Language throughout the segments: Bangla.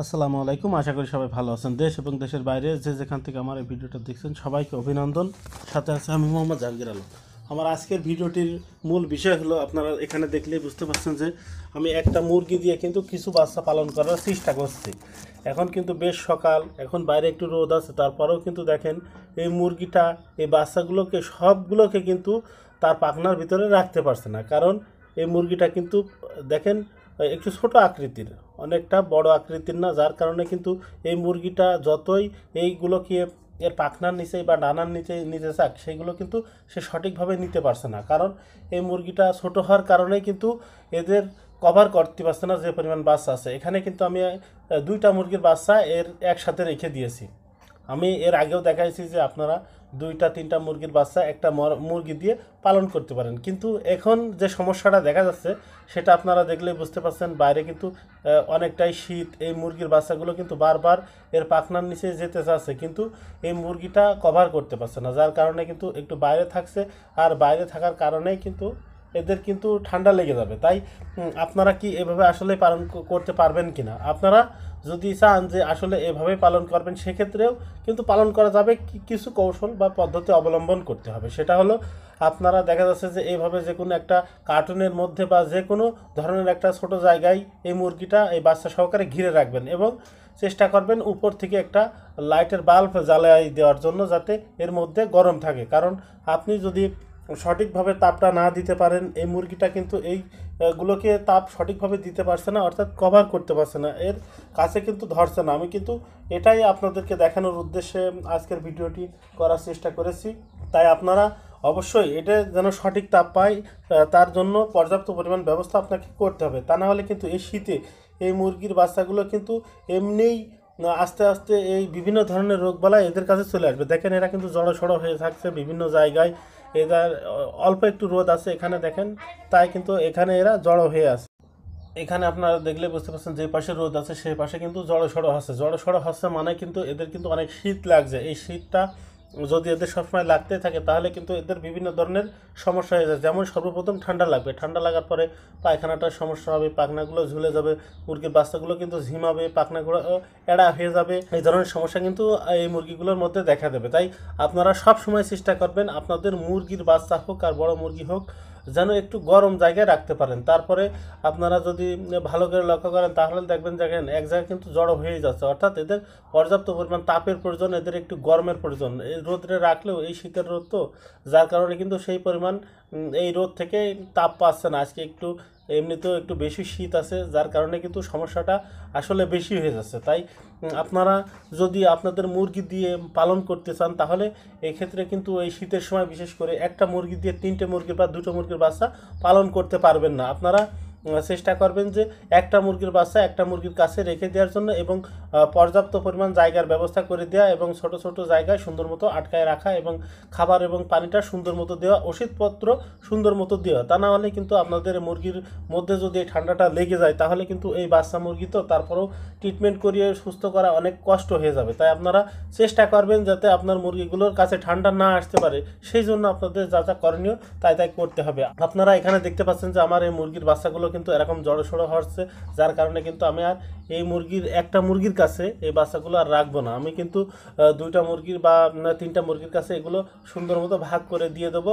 আসসালামু আলাইকুম আশা করি সবাই ভালো আছেন দেশ এবং দেশের বাইরে যে যেখান থেকে আমার এই ভিডিওটা দেখছেন সবাইকে অভিনন্দন সাথে আছে আমি মোহাম্মদ জাহাঙ্গীর আলম আমার আজকের ভিডিওটির মূল বিষয় হলো আপনারা এখানে দেখলে বুঝতে পারছেন যে আমি একটা মুরগি দিয়ে কিন্তু কিছু বাচ্চা পালন করার চেষ্টা করছি এখন কিন্তু বেশ সকাল এখন বাইরে একটু রোদ আছে তারপরেও কিন্তু দেখেন এই মুরগিটা এই বাচ্চাগুলোকে সবগুলোকে কিন্তু তার পাখনার ভিতরে রাখতে পারছে না কারণ এই মুরগিটা কিন্তু দেখেন একটু ছোট আকৃতির অনেকটা বড় আকৃতির না যার কারণে কিন্তু এই মুরগিটা যতই এইগুলোকে এর পাখনার নিচে বা ডানার নিচে নিতে চাক সেগুলো কিন্তু সে সঠিকভাবে নিতে পারছে না কারণ এই মুরগিটা ছোট হওয়ার কারণে কিন্তু এদের কভার করতে পারছে না যে পরিমাণ বাচ্চা আছে এখানে কিন্তু আমি দুইটা মুরগির বাচ্চা এর একসাথে রেখে দিয়েছি আমি এর আগেও দেখাইছি যে আপনারা দুইটা তিনটা মুরগির বাচ্চা একটা মুরগি দিয়ে পালন করতে পারেন কিন্তু এখন যে সমস্যাটা দেখা যাচ্ছে সেটা আপনারা দেখলে বুঝতে পারছেন বাইরে কিন্তু অনেকটাই শীত এই মুরগির বাচ্চাগুলো কিন্তু বারবার এর পাখনার নিচে যেতে চাচ্ছে কিন্তু এই মুরগিটা কভার করতে পারছে না যার কারণে কিন্তু একটু বাইরে থাকছে আর বাইরে থাকার কারণেই কিন্তু এদের কিন্তু ঠান্ডা লেগে যাবে তাই আপনারা কি এভাবে আসলে পালন করতে পারবেন কি না আপনারা যদি চান যে আসলে এভাবে পালন করবেন সেক্ষেত্রেও কিন্তু পালন করা যাবে কিছু কৌশল বা পদ্ধতি অবলম্বন করতে হবে সেটা হলো আপনারা দেখা যাচ্ছে যে এইভাবে যে কোনো একটা কার্টুনের মধ্যে বা যে কোনো ধরনের একটা ছোট জায়গায় এই মুরগিটা এই বাচ্চা সহকারে ঘিরে রাখবেন এবং চেষ্টা করবেন উপর থেকে একটা লাইটের বাল্ব জ্বালাই দেওয়ার জন্য যাতে এর মধ্যে গরম থাকে কারণ আপনি যদি সঠিকভাবে তাপটা না দিতে পারেন এই মুরগিটা কিন্তু এই গুলোকে তাপ সঠিকভাবে দিতে পারছে না অর্থাৎ কভার করতে পারছে না এর কাছে কিন্তু ধরছে না আমি কিন্তু এটাই আপনাদেরকে দেখানোর উদ্দেশ্যে আজকের ভিডিওটি করার চেষ্টা করেছি তাই আপনারা অবশ্যই এটা যেন সঠিক তাপ পায় তার জন্য পর্যাপ্ত পরিমাণ ব্যবস্থা আপনাকে করতে হবে তা না হলে কিন্তু এই শীতে এই মুরগির বাচ্চাগুলো কিন্তু এমনিই আস্তে আস্তে এই বিভিন্ন ধরনের রোগবালা এদের কাছে চলে আসবে দেখেন এরা কিন্তু সড়ো হয়ে থাকছে বিভিন্ন জায়গায় এদের অল্প একটু রোদ আছে এখানে দেখেন তাই কিন্তু এখানে এরা জড়ো হয়ে আছে এখানে আপনারা দেখলে বুঝতে পারছেন যে পাশে রোদ আছে সেই পাশে কিন্তু জড়সড়ো আছে সড়ো হচ্ছে মানে কিন্তু এদের কিন্তু অনেক শীত লাগছে এই শীতটা যদি এদের সবসময় লাগতে থাকে তাহলে কিন্তু এদের বিভিন্ন ধরনের সমস্যা হয়ে যায় যেমন সর্বপ্রথম ঠান্ডা লাগবে ঠান্ডা লাগার পরে পায়খানাটার সমস্যা হবে পাখনাগুলো ঝুলে যাবে মুরগির বাচ্চাগুলো কিন্তু ঝিমাবে পাখনাগুলো এড়া হয়ে যাবে এই ধরনের সমস্যা কিন্তু এই মুরগিগুলোর মধ্যে দেখা দেবে তাই আপনারা সব সময় চেষ্টা করবেন আপনাদের মুরগির বাচ্চা হোক আর বড় মুরগি হোক যেন একটু গরম জায়গায় রাখতে পারেন তারপরে আপনারা যদি ভালো করে লক্ষ্য করেন তাহলে দেখবেন দেখেন এক জায়গায় কিন্তু জড়ো হয়ে যাচ্ছে অর্থাৎ এদের পর্যাপ্ত পরিমাণ তাপের প্রয়োজন এদের একটু গরমের প্রয়োজন এই রোদরে রাখলেও এই শীতের রোদ তো যার কারণে কিন্তু সেই পরিমাণ এই রোদ থেকে তাপ পাচ্ছে না আজকে একটু এমনিতেও একটু বেশি শীত আছে যার কারণে কিন্তু সমস্যাটা আসলে বেশি হয়ে যাচ্ছে তাই আপনারা যদি আপনাদের মুরগি দিয়ে পালন করতে চান তাহলে এক্ষেত্রে কিন্তু এই শীতের সময় বিশেষ করে একটা মুরগি দিয়ে তিনটে মুরগির বা দুটো মুরগির বাচ্চা পালন করতে পারবেন না আপনারা চেষ্টা করবেন যে একটা মুরগির বাচ্চা একটা মুরগির কাছে রেখে দেওয়ার জন্য এবং পর্যাপ্ত পরিমাণ জায়গার ব্যবস্থা করে দেওয়া এবং ছোট ছোট জায়গায় সুন্দর মতো আটকায় রাখা এবং খাবার এবং পানিটা সুন্দর মতো দেওয়া ওষুধপত্র সুন্দর মতো দেওয়া তা না হলে কিন্তু আপনাদের মুরগির মধ্যে যদি এই ঠান্ডাটা লেগে যায় তাহলে কিন্তু এই বাচ্চা মুরগি তো তারপরেও ট্রিটমেন্ট করিয়ে সুস্থ করা অনেক কষ্ট হয়ে যাবে তাই আপনারা চেষ্টা করবেন যাতে আপনার মুরগিগুলোর কাছে ঠান্ডা না আসতে পারে সেই জন্য আপনাদের যা যা করণীয় তাই তাই করতে হবে আপনারা এখানে দেখতে পাচ্ছেন যে আমার এই মুরগির বাচ্চাগুলো কিন্তু এরকম সড়ো হচ্ছে যার কারণে কিন্তু আমি আর এই মুরগির একটা মুরগির কাছে এই বাচ্চাগুলো আর রাখবো না আমি কিন্তু দুইটা মুরগির বা তিনটা মুরগির কাছে এগুলো সুন্দর মতো ভাগ করে দিয়ে দেবো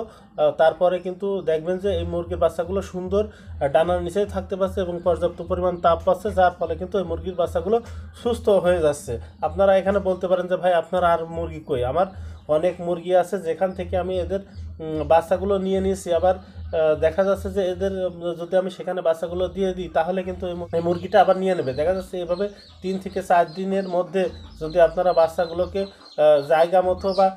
তারপরে কিন্তু দেখবেন যে এই মুরগির বাচ্চাগুলো সুন্দর ডানার নিচেই থাকতে পারছে এবং পর্যাপ্ত পরিমাণ তাপ পাচ্ছে যার ফলে কিন্তু এই মুরগির বাচ্চাগুলো সুস্থ হয়ে যাচ্ছে আপনারা এখানে বলতে পারেন যে ভাই আপনার আর মুরগি কই আমার অনেক মুরগি আছে যেখান থেকে আমি এদের বাচ্চাগুলো নিয়ে নিয়েছি আবার দেখা যাচ্ছে যে এদের যদি আমি সেখানে বাচ্চাগুলো দিয়ে দিই তাহলে কিন্তু এই মুরগিটা আবার নিয়ে নেবে দেখা যাচ্ছে এভাবে তিন থেকে চার দিনের মধ্যে যদি আপনারা বাচ্চাগুলোকে জায়গা মতো বা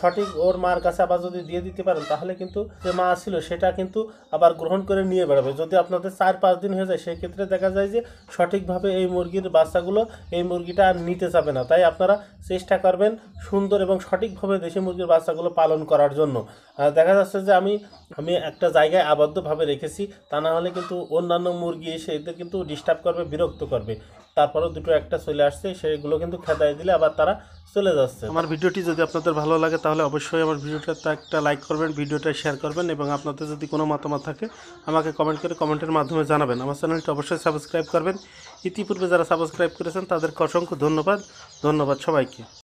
সঠিক ওর মার কাছে আবার যদি দিয়ে দিতে পারেন তাহলে কিন্তু যে মা ছিল সেটা কিন্তু আবার গ্রহণ করে নিয়ে বেড়াবে যদি আপনাদের চার পাঁচ দিন হয়ে যায় সেক্ষেত্রে দেখা যায় যে সঠিকভাবে এই মুরগির বাচ্চাগুলো এই মুরগিটা আর নিতে যাবে না তাই আপনারা চেষ্টা করবেন সুন্দর এবং সঠিকভাবে দেশি মুরগির বাচ্চাগুলো পালন করার জন্য দেখা যাচ্ছে যে আমি আমি একটা জায়গায় আবদ্ধভাবে রেখেছি তা না হলে কিন্তু অন্যান্য মুরগি এসে এদের কিন্তু ডিস্টার্ব করবে বিরক্ত করবে তারপরেও দুটো একটা চলে আসছে সেগুলো কিন্তু খেদাই দিলে আবার তারা চলে যাচ্ছে আমার ভিডিওটি যদি আপনাদের ভালো লাগে তাহলে অবশ্যই আমার ভিডিওটা একটা লাইক করবেন ভিডিওটা শেয়ার করবেন এবং আপনাদের যদি কোনো মতামত থাকে আমাকে কমেন্ট করে কমেন্টের মাধ্যমে জানাবেন আমার চ্যানেলটি অবশ্যই সাবস্ক্রাইব করবেন ইতিপূর্বে যারা সাবস্ক্রাইব করেছেন তাদেরকে অসংখ্য ধন্যবাদ ধন্যবাদ সবাইকে